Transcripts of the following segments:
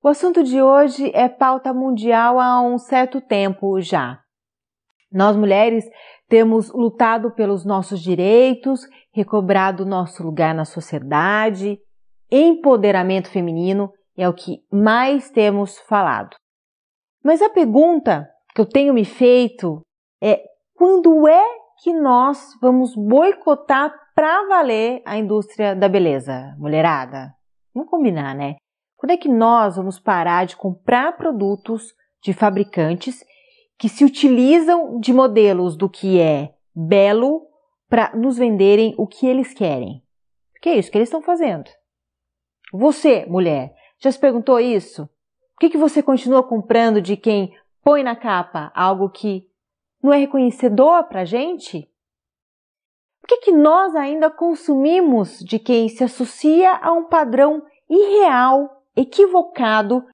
O assunto de hoje é pauta mundial há um certo tempo já. Nós mulheres temos lutado pelos nossos direitos, recobrado nosso lugar na sociedade, empoderamento feminino é o que mais temos falado. Mas a pergunta que eu tenho me feito é quando é que nós vamos boicotar para valer a indústria da beleza, mulherada? Vamos combinar, né? Quando é que nós vamos parar de comprar produtos de fabricantes que se utilizam de modelos do que é belo para nos venderem o que eles querem? Porque é isso que eles estão fazendo. Você, mulher, já se perguntou isso? Por que, que você continua comprando de quem põe na capa algo que não é reconhecedor para a gente? Por que, que nós ainda consumimos de quem se associa a um padrão irreal equivocado,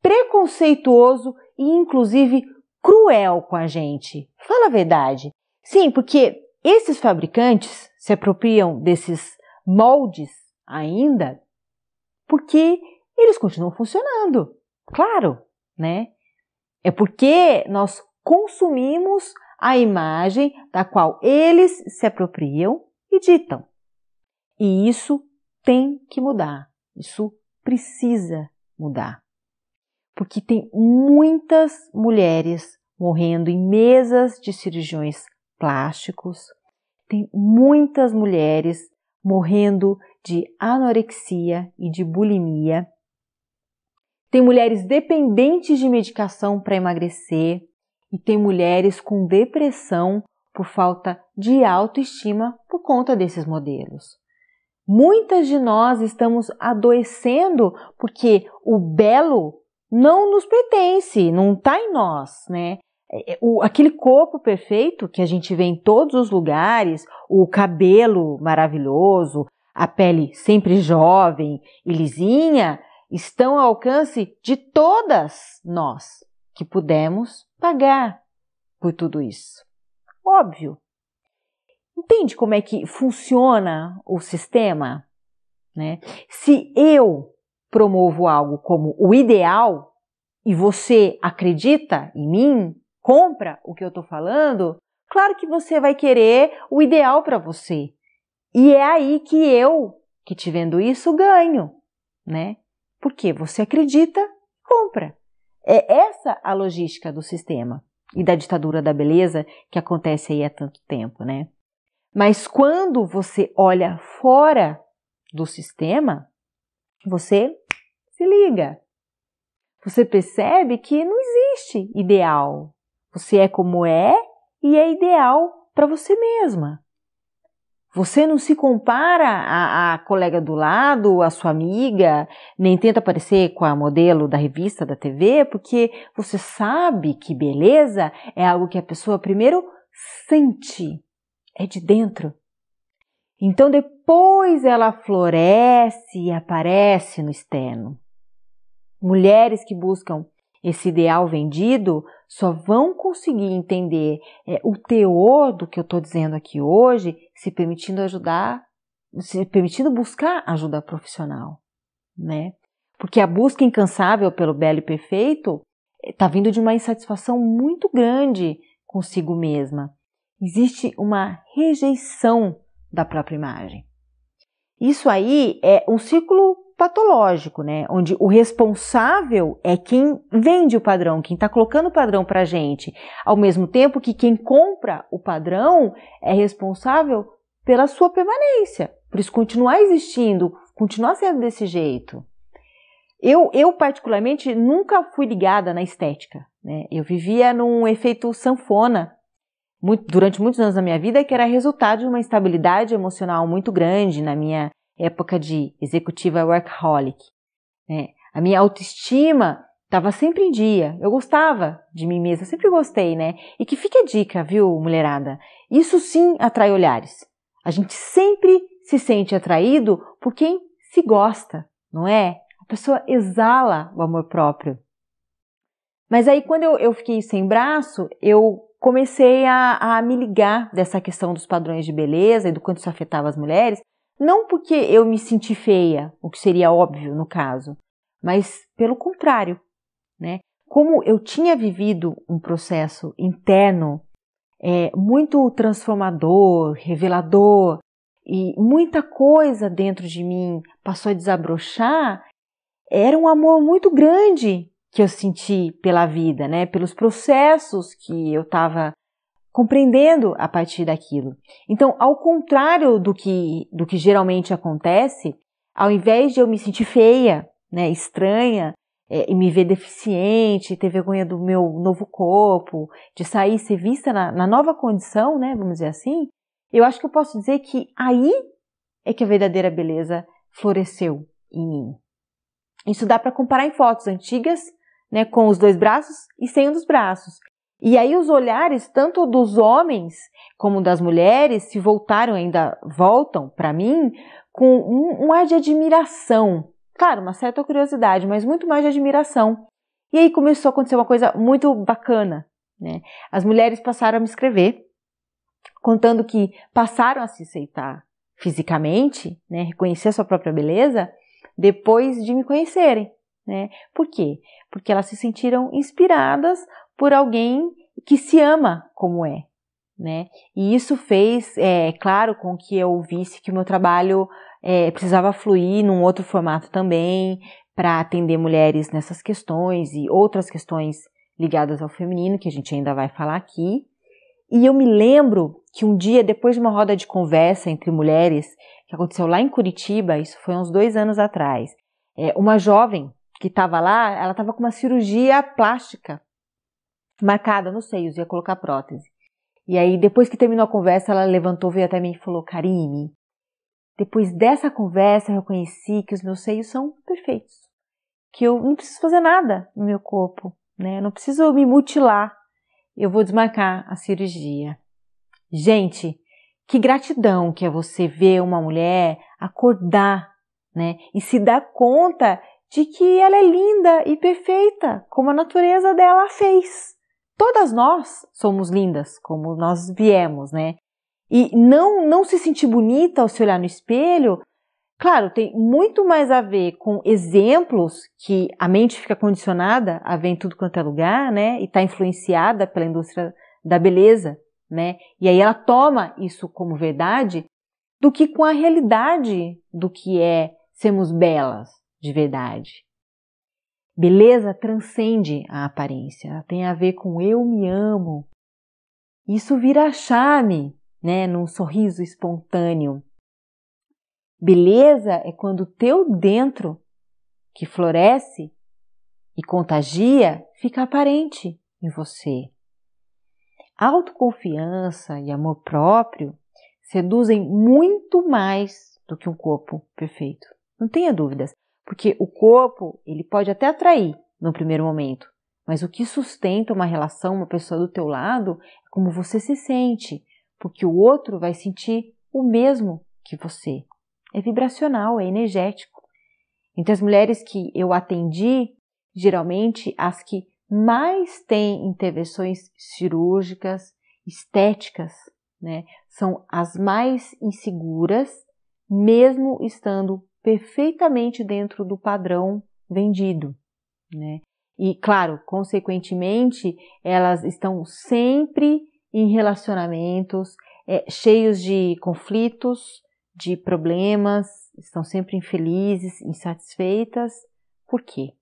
preconceituoso e, inclusive, cruel com a gente. Fala a verdade. Sim, porque esses fabricantes se apropriam desses moldes ainda porque eles continuam funcionando. Claro, né? É porque nós consumimos a imagem da qual eles se apropriam e ditam. E isso tem que mudar. Isso precisa mudar. Porque tem muitas mulheres morrendo em mesas de cirurgiões plásticos, tem muitas mulheres morrendo de anorexia e de bulimia, tem mulheres dependentes de medicação para emagrecer e tem mulheres com depressão por falta de autoestima por conta desses modelos. Muitas de nós estamos adoecendo porque o belo não nos pertence, não está em nós, né? É, é, o, aquele corpo perfeito que a gente vê em todos os lugares, o cabelo maravilhoso, a pele sempre jovem e lisinha, estão ao alcance de todas nós que pudemos pagar por tudo isso. Óbvio, Entende como é que funciona o sistema? Né? Se eu promovo algo como o ideal e você acredita em mim, compra o que eu estou falando, claro que você vai querer o ideal para você. E é aí que eu, que te vendo isso, ganho, né? Porque você acredita, compra. É essa a logística do sistema e da ditadura da beleza que acontece aí há tanto tempo, né? Mas quando você olha fora do sistema, você se liga. Você percebe que não existe ideal. Você é como é e é ideal para você mesma. Você não se compara à, à, colega do lado, à sua amiga, nem tenta parecer com a modelo da revista, da TV, porque você sabe que beleza é algo que a pessoa primeiro sente é de dentro. Então depois ela floresce e aparece no externo. Mulheres que buscam esse ideal vendido só vão conseguir entender é, o teor do que eu estou dizendo aqui hoje, se permitindo ajudar, se permitindo buscar ajuda profissional, né? Porque a busca incansável pelo belo e perfeito está é, vindo de uma insatisfação muito grande consigo mesma. Existe uma rejeição da própria imagem. Isso aí é um ciclo patológico, né? Onde o responsável é quem vende o padrão, quem está colocando o padrão para gente, ao mesmo tempo que quem compra o padrão é responsável pela sua permanência, por isso continuar existindo, continuar sendo desse jeito. Eu, eu particularmente nunca fui ligada na estética, né? Eu vivia num efeito sanfona muito, durante muitos anos da minha vida, que era resultado de uma instabilidade emocional muito grande na minha época de executiva workaholic. Né? A minha autoestima estava sempre em dia. Eu gostava de mim mesma, sempre gostei, né? E que fica a dica, viu, mulherada? Isso sim atrai olhares. A gente sempre se sente atraído por quem se gosta, não é? A pessoa exala o amor próprio. Mas aí, quando eu, eu fiquei sem braço, eu comecei a, a me ligar dessa questão dos padrões de beleza e do quanto isso afetava as mulheres, não porque eu me senti feia, o que seria óbvio no caso, mas pelo contrário, né? Como eu tinha vivido um processo interno é, muito transformador, revelador, e muita coisa dentro de mim passou a desabrochar, era um amor muito grande que eu senti pela vida, né? Pelos processos que eu estava compreendendo a partir daquilo. Então, ao contrário do que do que geralmente acontece, ao invés de eu me sentir feia, né, estranha, é, e me ver deficiente, ter vergonha do meu novo corpo, de sair ser vista na, na nova condição, né, vamos dizer assim, eu acho que eu posso dizer que aí é que a verdadeira beleza floresceu em mim. Isso dá para comparar em fotos antigas né, com os dois braços e sem um dos braços. E aí os olhares tanto dos homens como das mulheres se voltaram ainda voltam para mim com um, um ar de admiração, claro, uma certa curiosidade, mas muito mais de admiração. E aí começou a acontecer uma coisa muito bacana, né? As mulheres passaram a me escrever contando que passaram a se aceitar fisicamente, né, reconhecer a sua própria beleza, depois de me conhecerem, né? Por quê? porque elas se sentiram inspiradas por alguém que se ama como é, né? E isso fez, é claro, com que eu visse que o meu trabalho é, precisava fluir num outro formato também para atender mulheres nessas questões e outras questões ligadas ao feminino que a gente ainda vai falar aqui. E eu me lembro que um dia, depois de uma roda de conversa entre mulheres que aconteceu lá em Curitiba, isso foi uns dois anos atrás, é, uma jovem que estava lá, ela estava com uma cirurgia plástica marcada nos seios, ia colocar prótese. E aí, depois que terminou a conversa, ela levantou, veio até mim e falou: Karine, depois dessa conversa, eu reconheci que os meus seios são perfeitos, que eu não preciso fazer nada no meu corpo, né? Eu não preciso me mutilar. Eu vou desmarcar a cirurgia. Gente, que gratidão que é você ver uma mulher acordar, né? E se dar conta de que ela é linda e perfeita, como a natureza dela fez. Todas nós somos lindas, como nós viemos, né? E não, não se sentir bonita ao se olhar no espelho, claro, tem muito mais a ver com exemplos que a mente fica condicionada a ver em tudo quanto é lugar, né? E está influenciada pela indústria da beleza, né? E aí ela toma isso como verdade, do que com a realidade do que é sermos belas de verdade. Beleza transcende a aparência, ela tem a ver com eu me amo. Isso vira chame, né, num sorriso espontâneo. Beleza é quando o teu dentro, que floresce e contagia, fica aparente em você. Autoconfiança e amor próprio seduzem muito mais do que um corpo perfeito. Não tenha dúvidas. Porque o corpo, ele pode até atrair no primeiro momento, mas o que sustenta uma relação, uma pessoa do teu lado, é como você se sente, porque o outro vai sentir o mesmo que você. É vibracional, é energético. Entre as mulheres que eu atendi, geralmente as que mais têm intervenções cirúrgicas, estéticas, né, são as mais inseguras, mesmo estando perfeitamente dentro do padrão vendido, né? E claro, consequentemente, elas estão sempre em relacionamentos é, cheios de conflitos, de problemas, estão sempre infelizes, insatisfeitas. Por quê?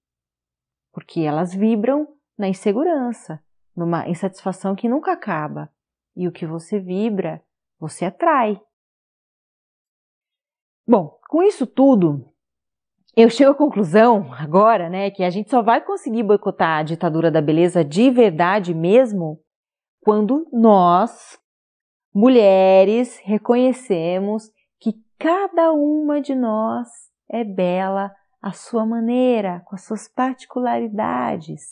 Porque elas vibram na insegurança, numa insatisfação que nunca acaba. E o que você vibra, você atrai. Bom, com isso tudo, eu chego à conclusão agora, né, que a gente só vai conseguir boicotar a ditadura da beleza de verdade mesmo quando nós, mulheres, reconhecemos que cada uma de nós é bela à sua maneira, com as suas particularidades.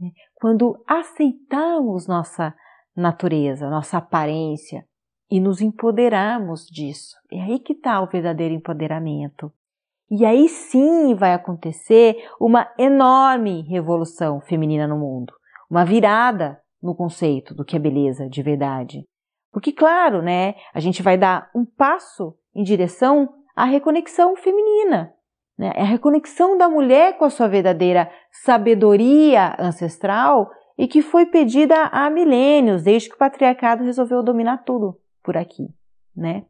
Né. Quando aceitamos nossa natureza, nossa aparência, e nos empoderarmos disso. É aí que está o verdadeiro empoderamento. E aí sim vai acontecer uma enorme revolução feminina no mundo, uma virada no conceito do que é beleza de verdade. Porque, claro, né, a gente vai dar um passo em direção à reconexão feminina, né, a reconexão da mulher com a sua verdadeira sabedoria ancestral e que foi pedida há milênios, desde que o patriarcado resolveu dominar tudo por aqui, né?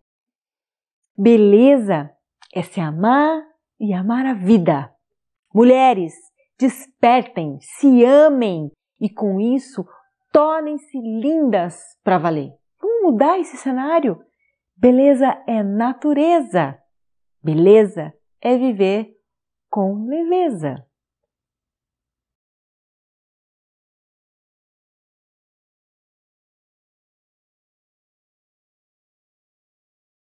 Beleza é se amar e amar a vida. Mulheres, despertem, se amem e com isso tornem-se lindas para valer. Vamos mudar esse cenário? Beleza é natureza. Beleza é viver com leveza.